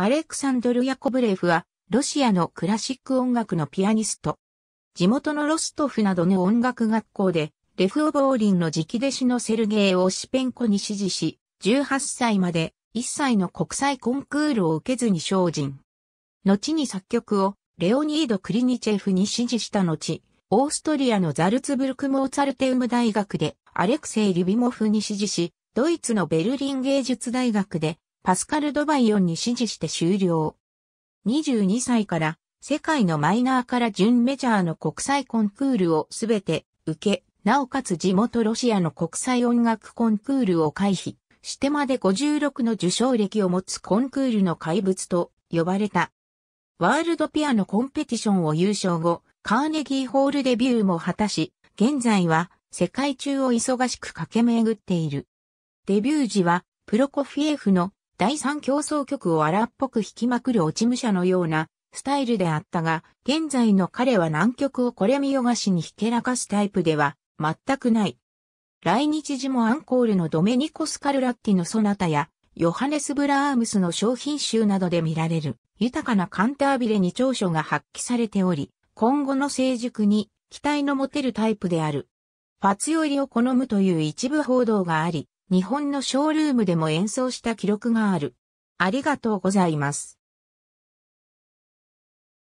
アレクサンドル・ヤコブレフは、ロシアのクラシック音楽のピアニスト。地元のロストフなどの音楽学校で、レフ・オボーリンの直弟子のセルゲイ・オシペンコに指示し、18歳まで一歳の国際コンクールを受けずに精進。後に作曲をレオニード・クリニチェフに指示した後、オーストリアのザルツブルク・モーツァルテウム大学でアレクセイ・リュビモフに指示し、ドイツのベルリン芸術大学でパスカル・ドバイオンに指示して終了。22歳から世界のマイナーから準メジャーの国際コンクールをすべて受け、なおかつ地元ロシアの国際音楽コンクールを回避してまで56の受賞歴を持つコンクールの怪物と呼ばれた。ワールドピアノコンペティションを優勝後、カーネギーホールデビューも果たし、現在は世界中を忙しく駆け巡っている。デビュー時はプロコフィエフの第三競争曲を荒っぽく弾きまくる落ち武者のようなスタイルであったが、現在の彼は南極をこれ見よがしにひけらかすタイプでは全くない。来日時もアンコールのドメニコ・スカルラッティのソナタや、ヨハネス・ブラームスの商品集などで見られる豊かなカンタービレに長所が発揮されており、今後の成熟に期待の持てるタイプである。ファツヨリを好むという一部報道があり、日本のショールームでも演奏した記録がある。ありがとうございます。